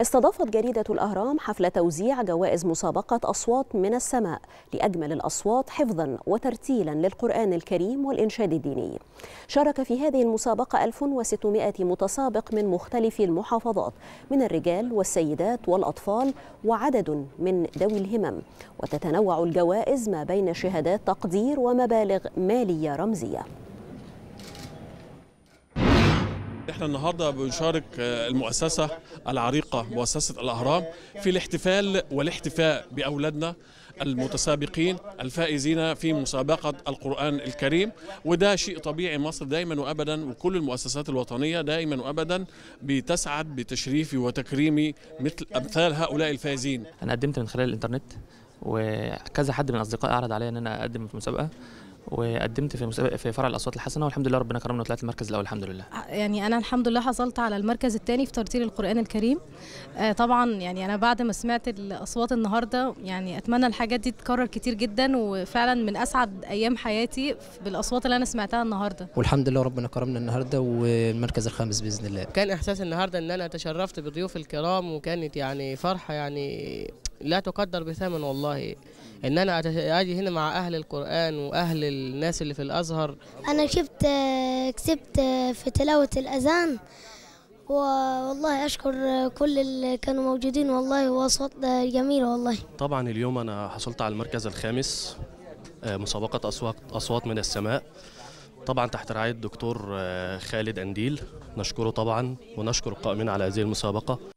استضافت جريدة الأهرام حفل توزيع جوائز مسابقة أصوات من السماء لأجمل الأصوات حفظا وترتيلا للقرآن الكريم والإنشاد الديني شارك في هذه المسابقة 1600 متسابق من مختلف المحافظات من الرجال والسيدات والأطفال وعدد من ذوي الهمم وتتنوع الجوائز ما بين شهادات تقدير ومبالغ مالية رمزية احنا النهارده بنشارك آه، المؤسسه العريقه مؤسسه الاهرام في الاحتفال والاحتفاء باولادنا المتسابقين الفائزين في مسابقة القرآن الكريم وده شيء طبيعي مصر دائما وأبدا وكل المؤسسات الوطنية دائما وأبدا بتسعد بتشريف وتكريم مثل أمثال هؤلاء الفائزين أنا قدمت من خلال الإنترنت وكذا حد من أصدقائي عرض عليا إن أنا أقدم في مسابقة وقدمت في مسابقه في فرع الاصوات الحسنه والحمد لله ربنا كرمنا وطلعت المركز الاول الحمد لله آه، يعني انا الحمد لله حصلت على المركز الثاني في ترتيل القران الكريم آه طبعا يعني انا بعد ما سمعت الاصوات النهارده يعني اتمنى الحاجات دي تتكرر كتير جدا وفعلا من اسعد ايام حياتي بالاصوات اللي انا سمعتها النهارده والحمد لله ربنا كرمنا النهارده والمركز الخامس باذن الله كان احساس النهارده ان انا تشرفت بضيوف الكرام وكانت يعني فرحه يعني لا تقدر بثمن والله ان انا اجي هنا مع اهل القران واهل الناس اللي في الازهر انا شفت كسبت في تلاوه الاذان والله اشكر كل اللي كانوا موجودين والله واصوات جميله والله طبعا اليوم انا حصلت على المركز الخامس آه، مسابقه اصوات اصوات من السماء طبعا تحت رعاية الدكتور آه، خالد أنديل نشكره طبعا ونشكر القائمين على هذه المسابقة